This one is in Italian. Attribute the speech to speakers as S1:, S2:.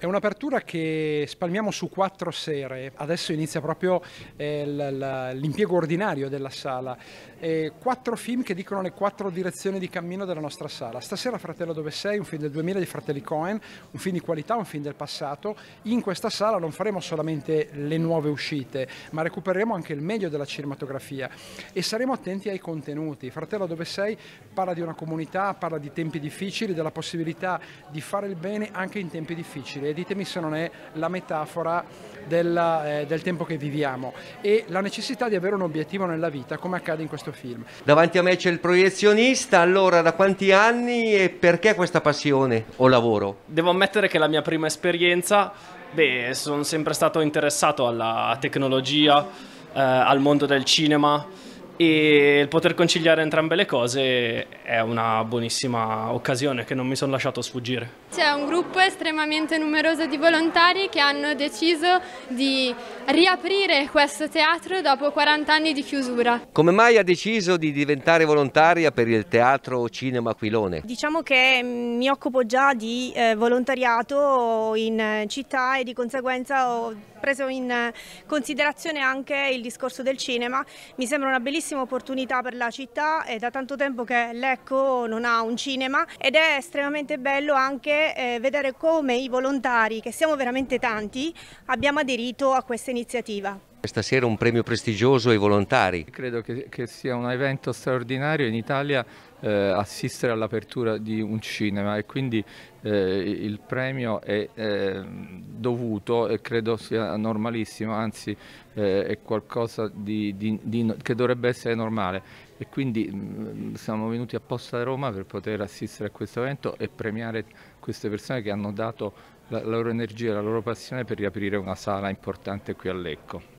S1: È un'apertura che spalmiamo su quattro sere, adesso inizia proprio eh, l'impiego ordinario della sala. Eh, quattro film che dicono le quattro direzioni di cammino della nostra sala. Stasera Fratello dove sei, un film del 2000 di Fratelli Cohen, un film di qualità, un film del passato. In questa sala non faremo solamente le nuove uscite, ma recupereremo anche il meglio della cinematografia e saremo attenti ai contenuti. Fratello dove sei parla di una comunità, parla di tempi difficili, della possibilità di fare il bene anche in tempi difficili e ditemi se non è la metafora della, eh, del tempo che viviamo e la necessità di avere un obiettivo nella vita, come accade in questo film.
S2: Davanti a me c'è il proiezionista, allora da quanti anni e perché questa passione o lavoro?
S3: Devo ammettere che la mia prima esperienza, beh, sono sempre stato interessato alla tecnologia, eh, al mondo del cinema e il poter conciliare entrambe le cose è una buonissima occasione che non mi sono lasciato sfuggire.
S4: C'è un gruppo estremamente numeroso di volontari che hanno deciso di riaprire questo teatro dopo 40 anni di chiusura.
S2: Come mai ha deciso di diventare volontaria per il teatro Cinema Aquilone?
S4: Diciamo che mm, mi occupo già di eh, volontariato in città e di conseguenza ho preso in eh, considerazione anche il discorso del cinema. Mi sembra una bellissima opportunità per la città, è da tanto tempo che Lecco non ha un cinema ed è estremamente bello anche eh, vedere come i volontari, che siamo veramente tanti, abbiamo aderito a questa iniziativa.
S2: Questa sera un premio prestigioso ai
S5: volontari. Credo che, che sia un evento straordinario in Italia eh, assistere all'apertura di un cinema e quindi eh, il premio è eh, dovuto e credo sia normalissimo, anzi eh, è qualcosa di, di, di, che dovrebbe essere normale e quindi mh, mm, siamo venuti apposta a Roma per poter assistere a questo evento e premiare queste persone che hanno dato la, la loro energia, e la loro passione per riaprire una sala importante qui a Lecco.